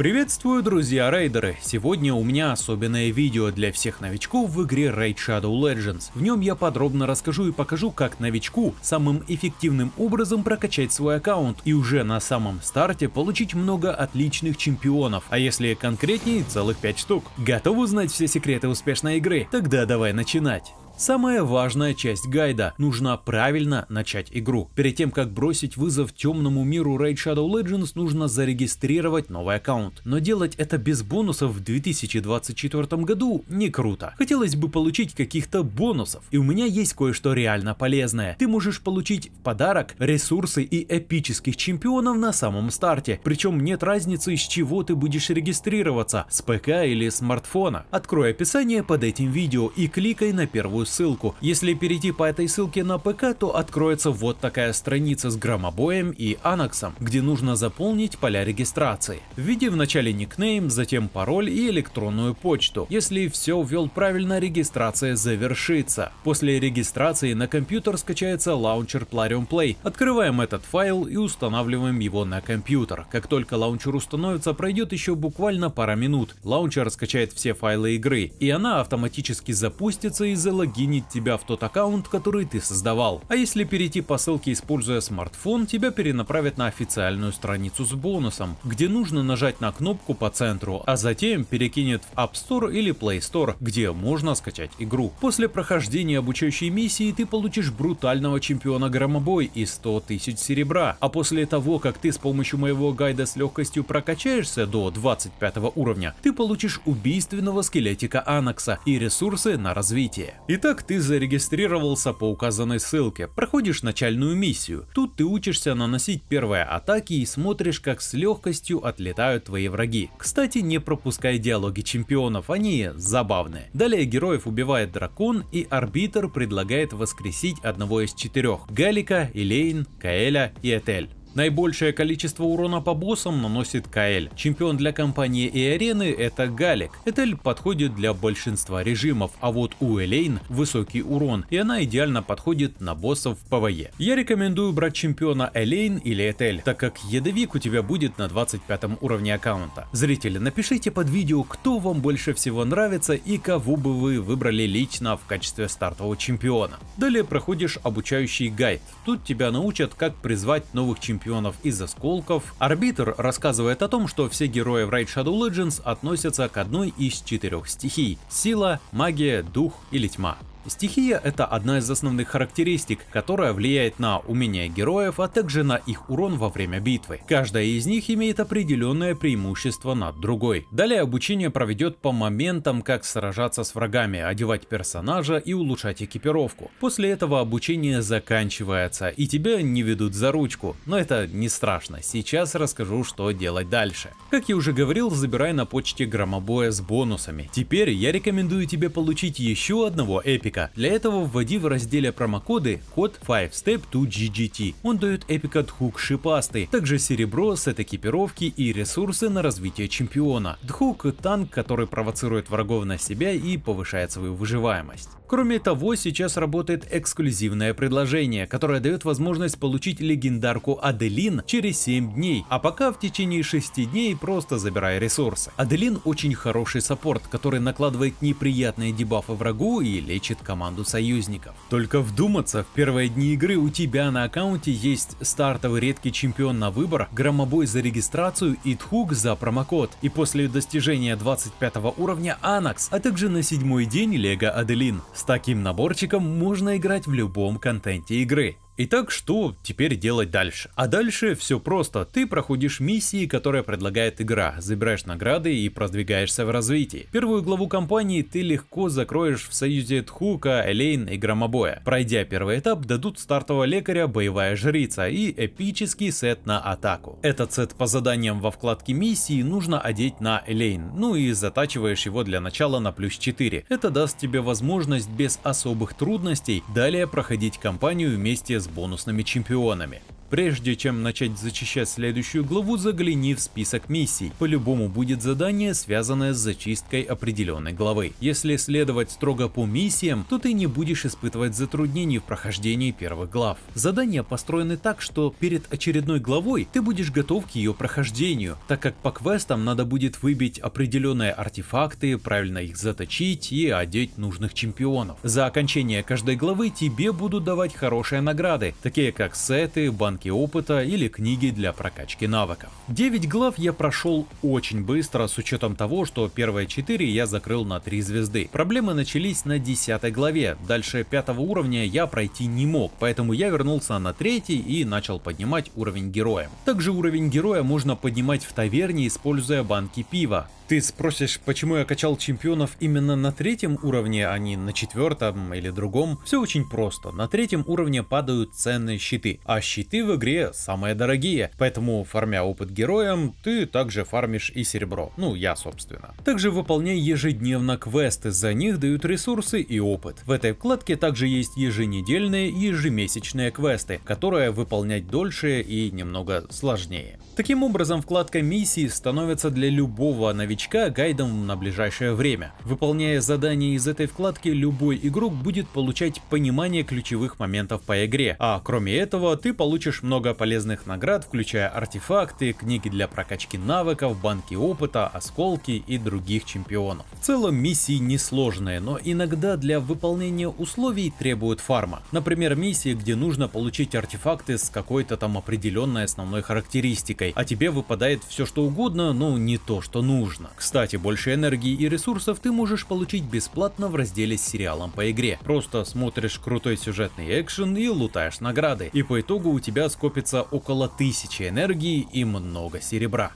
Приветствую, друзья рейдеры! Сегодня у меня особенное видео для всех новичков в игре Raid Shadow Legends. В нем я подробно расскажу и покажу, как новичку самым эффективным образом прокачать свой аккаунт и уже на самом старте получить много отличных чемпионов, а если конкретнее, целых 5 штук. Готовы узнать все секреты успешной игры? Тогда давай начинать! Самая важная часть гайда – нужно правильно начать игру. Перед тем, как бросить вызов темному миру Raid Shadow Legends, нужно зарегистрировать новый аккаунт. Но делать это без бонусов в 2024 году не круто. Хотелось бы получить каких-то бонусов. И у меня есть кое-что реально полезное. Ты можешь получить в подарок ресурсы и эпических чемпионов на самом старте. Причем нет разницы, с чего ты будешь регистрироваться – с ПК или смартфона. Открой описание под этим видео и кликай на первую ссылку. Если перейти по этой ссылке на ПК, то откроется вот такая страница с громобоем и анаксом, где нужно заполнить поля регистрации. Введи вначале никнейм, затем пароль и электронную почту. Если все ввел правильно, регистрация завершится. После регистрации на компьютер скачается лаунчер Plarium Play. Открываем этот файл и устанавливаем его на компьютер. Как только лаунчер установится, пройдет еще буквально пара минут. Лаунчер скачает все файлы игры, и она автоматически запустится и залогинится закинет тебя в тот аккаунт, который ты создавал. А если перейти по ссылке, используя смартфон, тебя перенаправят на официальную страницу с бонусом, где нужно нажать на кнопку по центру, а затем перекинет в App Store или Play Store, где можно скачать игру. После прохождения обучающей миссии ты получишь брутального чемпиона громобой и 100 тысяч серебра, а после того, как ты с помощью моего гайда с легкостью прокачаешься до 25 уровня, ты получишь убийственного скелетика Анакса и ресурсы на развитие. Итак, как ты зарегистрировался по указанной ссылке, проходишь начальную миссию. Тут ты учишься наносить первые атаки и смотришь, как с легкостью отлетают твои враги. Кстати, не пропускай диалоги чемпионов, они забавные. Далее героев убивает дракон и арбитр предлагает воскресить одного из четырех – Галика, Элейн, Каэля и Этель. Наибольшее количество урона по боссам наносит Каэль. Чемпион для компании и арены это Галик. Этель подходит для большинства режимов, а вот у Элейн высокий урон, и она идеально подходит на боссов в ПВЕ. Я рекомендую брать чемпиона Элейн или Этель, так как ядовик у тебя будет на 25 уровне аккаунта. Зрители, напишите под видео, кто вам больше всего нравится и кого бы вы выбрали лично в качестве стартового чемпиона. Далее проходишь обучающий гайд. Тут тебя научат, как призвать новых чемпионов чемпионов из осколков. Арбитр рассказывает о том, что все герои в Raid Shadow Legends относятся к одной из четырех стихий – сила, магия, дух или тьма. Стихия — это одна из основных характеристик, которая влияет на умения героев, а также на их урон во время битвы. Каждая из них имеет определенное преимущество над другой. Далее обучение проведет по моментам, как сражаться с врагами, одевать персонажа и улучшать экипировку. После этого обучение заканчивается, и тебя не ведут за ручку. Но это не страшно, сейчас расскажу, что делать дальше. Как я уже говорил, забирай на почте громобоя с бонусами. Теперь я рекомендую тебе получить еще одного эпика Эпика. Для этого вводи в разделе промокоды код 5step2ggt. Он дает Эпика Дхук шипастый, также серебро, сет экипировки и ресурсы на развитие чемпиона. Дхук – танк, который провоцирует врагов на себя и повышает свою выживаемость. Кроме того, сейчас работает эксклюзивное предложение, которое дает возможность получить легендарку Аделин через 7 дней, а пока в течение 6 дней просто забирая ресурсы. Аделин очень хороший саппорт, который накладывает неприятные дебафы врагу и лечит команду союзников. Только вдуматься, в первые дни игры у тебя на аккаунте есть стартовый редкий чемпион на выбор, громобой за регистрацию и тхук за промокод. И после достижения 25 уровня Анакс, а также на седьмой день Лего Аделин. С таким наборчиком можно играть в любом контенте игры. Итак, что теперь делать дальше? А дальше все просто. Ты проходишь миссии, которые предлагает игра, забираешь награды и продвигаешься в развитии. Первую главу кампании ты легко закроешь в союзе Тхука, Элейн и Громобоя. Пройдя первый этап, дадут стартового лекаря, боевая жрица и эпический сет на атаку. Этот сет по заданиям во вкладке миссии нужно одеть на Элейн, ну и затачиваешь его для начала на плюс 4. Это даст тебе возможность без особых трудностей далее проходить кампанию вместе с бонусными чемпионами. Прежде чем начать зачищать следующую главу, загляни в список миссий. По-любому будет задание, связанное с зачисткой определенной главы. Если следовать строго по миссиям, то ты не будешь испытывать затруднений в прохождении первых глав. Задания построены так, что перед очередной главой ты будешь готов к ее прохождению, так как по квестам надо будет выбить определенные артефакты, правильно их заточить и одеть нужных чемпионов. За окончание каждой главы тебе будут давать хорошие награды, такие как сеты, банки банки опыта или книги для прокачки навыков. 9 глав я прошел очень быстро, с учетом того, что первые 4 я закрыл на 3 звезды. Проблемы начались на 10 главе, дальше 5 уровня я пройти не мог, поэтому я вернулся на 3 и начал поднимать уровень героя. Также уровень героя можно поднимать в таверне, используя банки пива. Ты спросишь, почему я качал чемпионов именно на третьем уровне, а не на четвертом или другом? Все очень просто. На третьем уровне падают ценные щиты, а щиты в игре самые дорогие, поэтому фармя опыт героям, ты также фармишь и серебро. Ну, я собственно. Также выполняй ежедневно квесты, за них дают ресурсы и опыт. В этой вкладке также есть еженедельные и ежемесячные квесты, которые выполнять дольше и немного сложнее. Таким образом, вкладка миссии становится для любого новичка новичка гайдом на ближайшее время. Выполняя задания из этой вкладки, любой игрок будет получать понимание ключевых моментов по игре, а кроме этого ты получишь много полезных наград, включая артефакты, книги для прокачки навыков, банки опыта, осколки и других чемпионов. В целом миссии несложные, но иногда для выполнения условий требуют фарма. Например, миссии, где нужно получить артефакты с какой-то там определенной основной характеристикой, а тебе выпадает все что угодно, но не то, что нужно. Кстати, больше энергии и ресурсов ты можешь получить бесплатно в разделе с сериалом по игре. Просто смотришь крутой сюжетный экшен и лутаешь награды. И по итогу у тебя скопится около тысячи энергии и много серебра.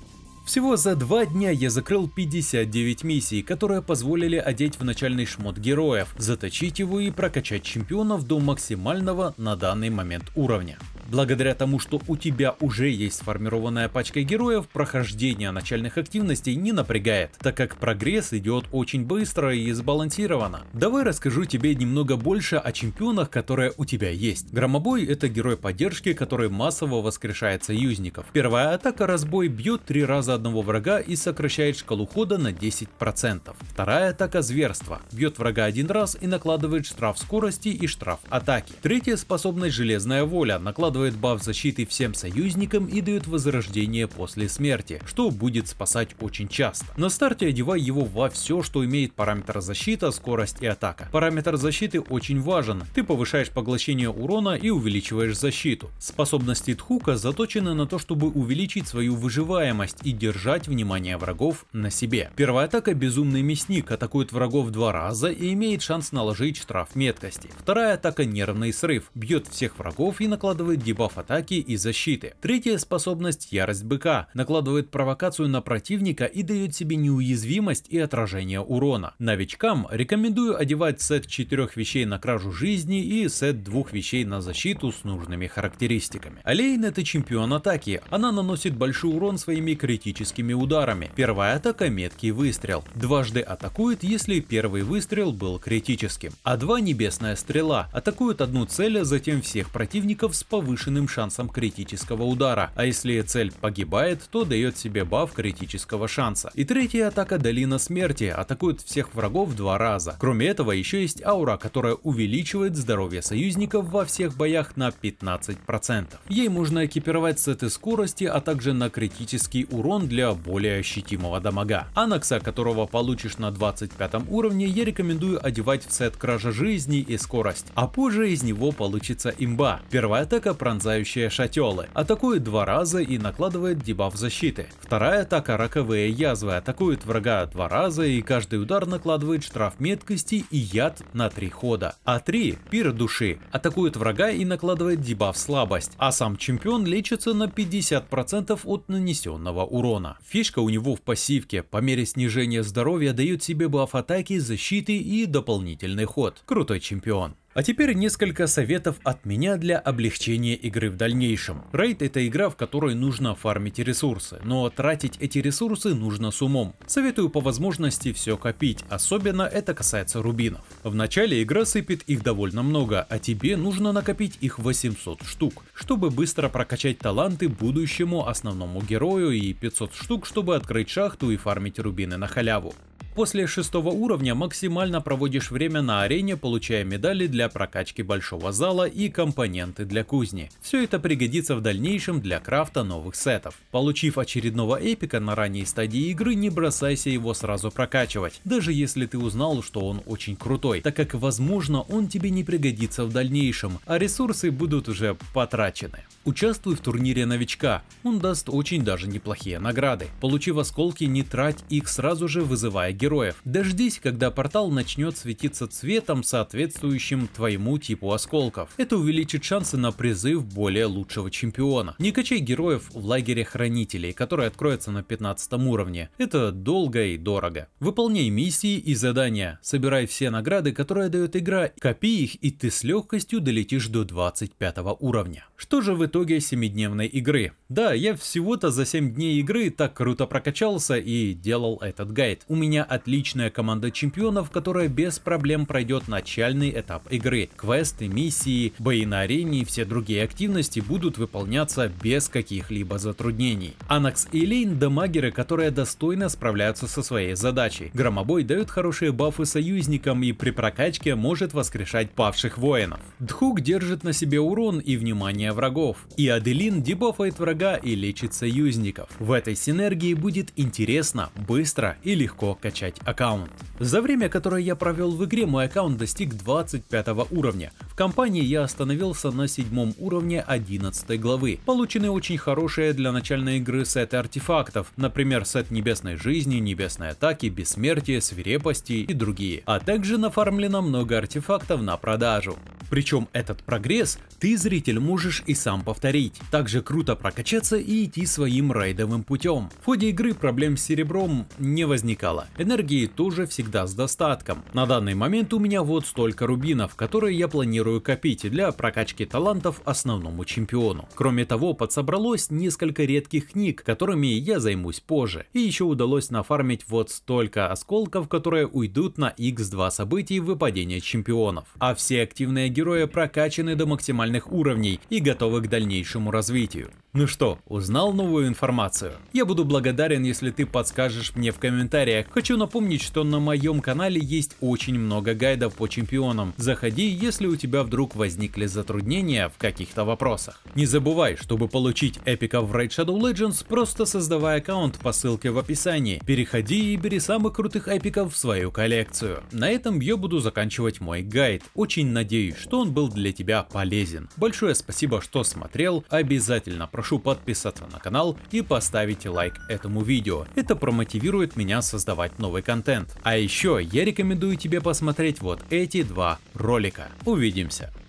Всего за два дня я закрыл 59 миссий, которые позволили одеть в начальный шмот героев, заточить его и прокачать чемпионов до максимального на данный момент уровня. Благодаря тому, что у тебя уже есть сформированная пачка героев, прохождение начальных активностей не напрягает, так как прогресс идет очень быстро и сбалансированно. Давай расскажу тебе немного больше о чемпионах, которые у тебя есть. Громобой это герой поддержки, который массово воскрешает союзников. Первая атака разбой бьет три раза одного врага и сокращает шкалу хода на 10%. Вторая атака зверство. Бьет врага один раз и накладывает штраф скорости и штраф атаки. Третья способность железная воля накладывает делает баф защиты всем союзникам и дает возрождение после смерти, что будет спасать очень часто. На старте одевай его во все, что имеет параметр защита, скорость и атака. Параметр защиты очень важен, ты повышаешь поглощение урона и увеличиваешь защиту. Способности Тхука заточены на то, чтобы увеличить свою выживаемость и держать внимание врагов на себе. Первая атака Безумный Мясник атакует врагов два раза и имеет шанс наложить штраф меткости. Вторая атака Нервный Срыв бьет всех врагов и накладывает дебаф атаки и защиты. Третья способность Ярость Быка накладывает провокацию на противника и дает себе неуязвимость и отражение урона. Новичкам рекомендую одевать сет четырех вещей на кражу жизни и сет двух вещей на защиту с нужными характеристиками. Олейн это чемпион атаки, она наносит большой урон своими критическими ударами. Первая атака меткий выстрел, дважды атакует, если первый выстрел был критическим, а два небесная стрела атакует одну цель, а затем всех противников с повышенным повышенным шансом критического удара, а если цель погибает, то дает себе баф критического шанса. И третья атака Долина Смерти атакует всех врагов два раза. Кроме этого еще есть аура, которая увеличивает здоровье союзников во всех боях на 15%. Ей можно экипировать этой скорости, а также на критический урон для более ощутимого дамага. Анакса, которого получишь на 25 уровне, я рекомендую одевать в сет кража жизни и скорость, а позже из него получится имба. Первая атака пронзающая шателы. Атакует два раза и накладывает дебаф защиты. Вторая атака раковые язвы атакует врага два раза и каждый удар накладывает штраф меткости и яд на три хода. А3 пир души атакует врага и накладывает дебаф слабость, а сам чемпион лечится на 50% от нанесенного урона. Фишка у него в пассивке. По мере снижения здоровья дает себе баф атаки, защиты и дополнительный ход. Крутой чемпион. А теперь несколько советов от меня для облегчения игры в дальнейшем. Рейд это игра, в которой нужно фармить ресурсы, но тратить эти ресурсы нужно с умом. Советую по возможности все копить, особенно это касается рубинов. В начале игра сыпет их довольно много, а тебе нужно накопить их 800 штук, чтобы быстро прокачать таланты будущему основному герою и 500 штук, чтобы открыть шахту и фармить рубины на халяву. После шестого уровня максимально проводишь время на арене, получая медали для прокачки большого зала и компоненты для кузни. Все это пригодится в дальнейшем для крафта новых сетов. Получив очередного эпика на ранней стадии игры, не бросайся его сразу прокачивать, даже если ты узнал, что он очень крутой, так как возможно он тебе не пригодится в дальнейшем, а ресурсы будут уже потрачены. Участвуй в турнире новичка, он даст очень даже неплохие награды. Получив осколки, не трать их сразу же, вызывая героя героев. Дождись, когда портал начнет светиться цветом, соответствующим твоему типу осколков. Это увеличит шансы на призыв более лучшего чемпиона. Не качай героев в лагере хранителей, который откроется на 15 уровне. Это долго и дорого. Выполняй миссии и задания, собирай все награды, которые дает игра, копи их и ты с легкостью долетишь до 25 уровня. Что же в итоге 7-дневной игры? Да, я всего-то за 7 дней игры так круто прокачался и делал этот гайд. У меня отличная команда чемпионов, которая без проблем пройдет начальный этап игры. Квесты, миссии, бои на арене и все другие активности будут выполняться без каких-либо затруднений. Анакс и Лейн – дамагеры, которые достойно справляются со своей задачей. Громобой дает хорошие бафы союзникам и при прокачке может воскрешать павших воинов. Дхук держит на себе урон и внимание врагов. И Аделин дебафает врага и лечит союзников. В этой синергии будет интересно, быстро и легко качать прокачать аккаунт. За время, которое я провел в игре, мой аккаунт достиг 25 уровня, компании я остановился на седьмом уровне 11 главы. Получены очень хорошие для начальной игры сеты артефактов, например, сет небесной жизни, небесной атаки, бессмертия, свирепости и другие. А также нафармлено много артефактов на продажу. Причем этот прогресс ты, зритель, можешь и сам повторить. Также круто прокачаться и идти своим рейдовым путем. В ходе игры проблем с серебром не возникало. Энергии тоже всегда с достатком. На данный момент у меня вот столько рубинов, которые я планирую планирую копить для прокачки талантов основному чемпиону. Кроме того, подсобралось несколько редких книг, которыми я займусь позже. И еще удалось нафармить вот столько осколков, которые уйдут на x2 событий выпадения чемпионов. А все активные герои прокачаны до максимальных уровней и готовы к дальнейшему развитию. Ну что, узнал новую информацию? Я буду благодарен, если ты подскажешь мне в комментариях. Хочу напомнить, что на моем канале есть очень много гайдов по чемпионам. Заходи, если у тебя тебя вдруг возникли затруднения в каких-то вопросах. Не забывай, чтобы получить эпика в Raid Shadow Legends, просто создавай аккаунт по ссылке в описании. Переходи и бери самых крутых эпиков в свою коллекцию. На этом я буду заканчивать мой гайд. Очень надеюсь, что он был для тебя полезен. Большое спасибо, что смотрел. Обязательно прошу подписаться на канал и поставить лайк этому видео. Это промотивирует меня создавать новый контент. А еще я рекомендую тебе посмотреть вот эти два ролика. Увидимся увидимся.